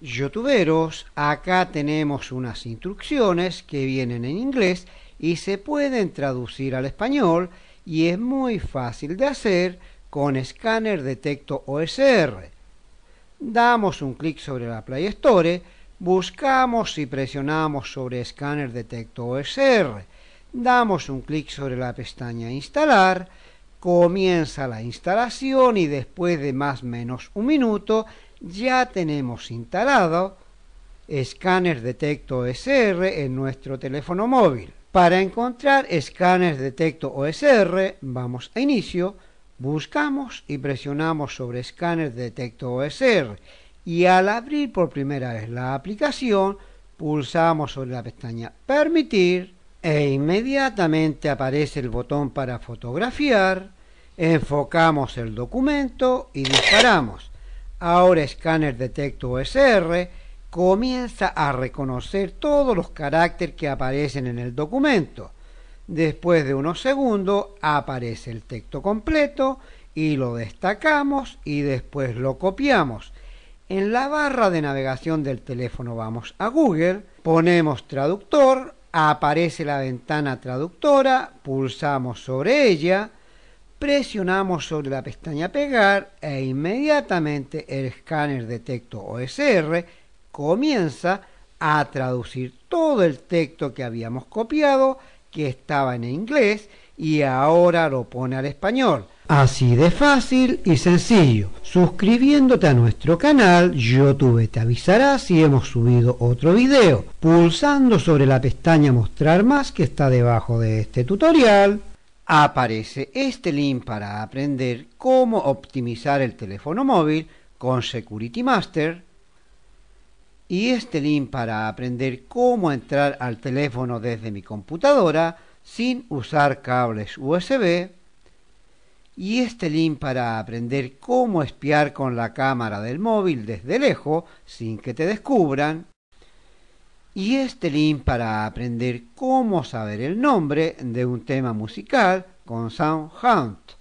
youtuberos, acá tenemos unas instrucciones que vienen en inglés y se pueden traducir al español y es muy fácil de hacer con Scanner Detecto OSR. Damos un clic sobre la Play Store, buscamos y presionamos sobre Scanner Detecto OSR, damos un clic sobre la pestaña Instalar, comienza la instalación y después de más o menos un minuto ya tenemos instalado Scanner detecto OSR en nuestro teléfono móvil. Para encontrar Scanner detecto OSR, vamos a inicio, buscamos y presionamos sobre Scanner detecto OSR y al abrir por primera vez la aplicación, pulsamos sobre la pestaña permitir e inmediatamente aparece el botón para fotografiar, enfocamos el documento y disparamos. Ahora escáner detecto OSR comienza a reconocer todos los caracteres que aparecen en el documento. Después de unos segundos aparece el texto completo y lo destacamos y después lo copiamos. En la barra de navegación del teléfono vamos a Google, ponemos traductor Aparece la ventana traductora, pulsamos sobre ella, presionamos sobre la pestaña pegar e inmediatamente el escáner de texto OSR comienza a traducir todo el texto que habíamos copiado que estaba en inglés y ahora lo pone al español. Así de fácil y sencillo. Suscribiéndote a nuestro canal, YouTube te avisará si hemos subido otro video. Pulsando sobre la pestaña Mostrar más que está debajo de este tutorial, aparece este link para aprender cómo optimizar el teléfono móvil con Security Master y este link para aprender cómo entrar al teléfono desde mi computadora sin usar cables USB y este link para aprender cómo espiar con la cámara del móvil desde lejos sin que te descubran y este link para aprender cómo saber el nombre de un tema musical con SoundHound